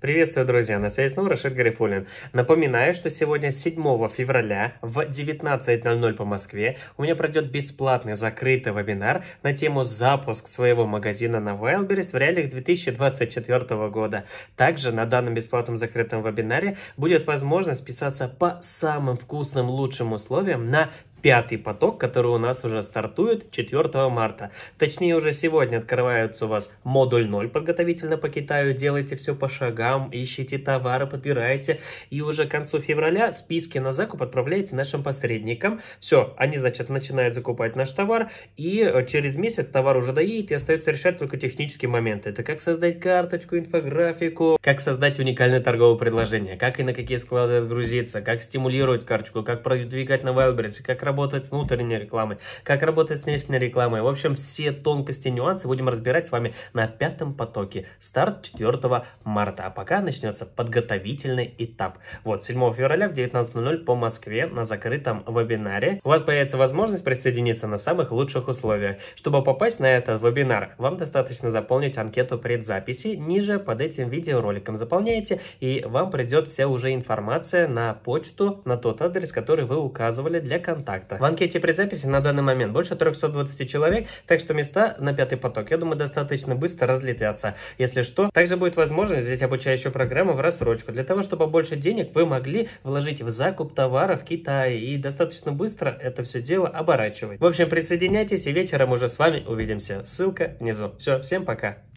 Приветствую, друзья! На связи снова Рашид Гарифулин. Напоминаю, что сегодня, 7 февраля в 19.00 по Москве, у меня пройдет бесплатный закрытый вебинар на тему «Запуск своего магазина на Wildberries в реалиях 2024 года». Также на данном бесплатном закрытом вебинаре будет возможность писаться по самым вкусным лучшим условиям на пятый поток, который у нас уже стартует 4 марта. Точнее, уже сегодня открывается у вас модуль 0 подготовительно по Китаю. Делайте все по шагам, ищите товары, подбирайте. И уже к концу февраля списки на закуп отправляете нашим посредникам. Все, они, значит, начинают закупать наш товар. И э, через месяц товар уже доедет и остается решать только технические моменты. Это как создать карточку, инфографику, как создать уникальное торговое предложение, как и на какие склады отгрузиться, как стимулировать карточку, как продвигать на Wildberries, как работать с внутренней рекламой, как работать с внешней рекламой. В общем, все тонкости, нюансы будем разбирать с вами на пятом потоке. Старт 4 марта. А пока начнется подготовительный этап. Вот, 7 февраля в 19.00 по Москве на закрытом вебинаре у вас появится возможность присоединиться на самых лучших условиях. Чтобы попасть на этот вебинар, вам достаточно заполнить анкету предзаписи. Ниже под этим видеороликом заполняете, и вам придет вся уже информация на почту, на тот адрес, который вы указывали для контакта контакта. В анкете предзаписи на данный момент больше 320 человек, так что места на пятый поток, я думаю, достаточно быстро разлетятся. Если что, также будет возможность взять обучающую программу в рассрочку, для того, чтобы больше денег вы могли вложить в закуп товара в Китае и достаточно быстро это все дело оборачивать. В общем, присоединяйтесь и вечером уже с вами увидимся. Ссылка внизу. Все, всем пока.